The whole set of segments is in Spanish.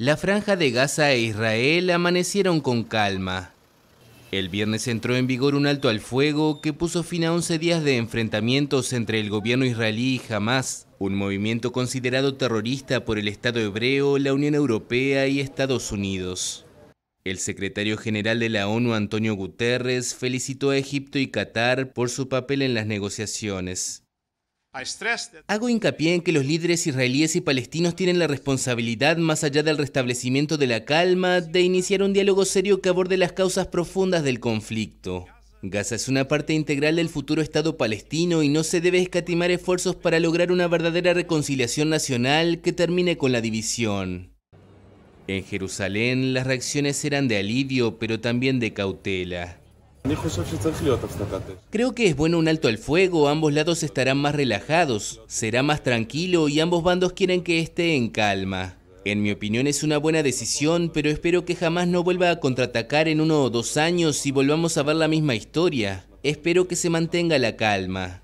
la franja de Gaza e Israel amanecieron con calma. El viernes entró en vigor un alto al fuego que puso fin a 11 días de enfrentamientos entre el gobierno israelí y Hamas, un movimiento considerado terrorista por el Estado hebreo, la Unión Europea y Estados Unidos. El secretario general de la ONU, Antonio Guterres, felicitó a Egipto y Qatar por su papel en las negociaciones. Hago hincapié en que los líderes israelíes y palestinos tienen la responsabilidad, más allá del restablecimiento de la calma, de iniciar un diálogo serio que aborde las causas profundas del conflicto. Gaza es una parte integral del futuro Estado palestino y no se debe escatimar esfuerzos para lograr una verdadera reconciliación nacional que termine con la división. En Jerusalén las reacciones eran de alivio, pero también de cautela. Creo que es bueno un alto al fuego, ambos lados estarán más relajados, será más tranquilo y ambos bandos quieren que esté en calma. En mi opinión es una buena decisión, pero espero que jamás no vuelva a contraatacar en uno o dos años y volvamos a ver la misma historia. Espero que se mantenga la calma.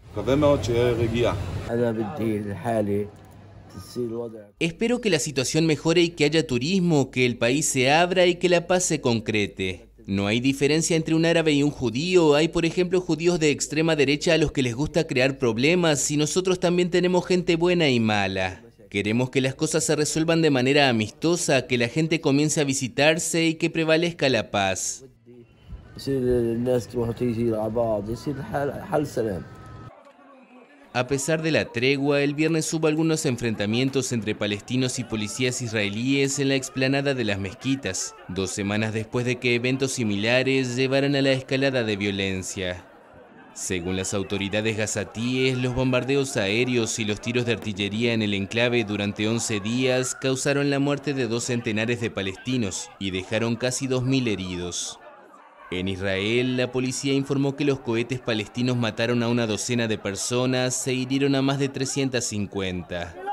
Espero que la situación mejore y que haya turismo, que el país se abra y que la paz se concrete. No hay diferencia entre un árabe y un judío. Hay, por ejemplo, judíos de extrema derecha a los que les gusta crear problemas y nosotros también tenemos gente buena y mala. Queremos que las cosas se resuelvan de manera amistosa, que la gente comience a visitarse y que prevalezca la paz. A pesar de la tregua, el viernes hubo algunos enfrentamientos entre palestinos y policías israelíes en la explanada de las mezquitas, dos semanas después de que eventos similares llevaran a la escalada de violencia. Según las autoridades gazatíes, los bombardeos aéreos y los tiros de artillería en el enclave durante 11 días causaron la muerte de dos centenares de palestinos y dejaron casi 2.000 heridos. En Israel, la policía informó que los cohetes palestinos mataron a una docena de personas e hirieron a más de 350.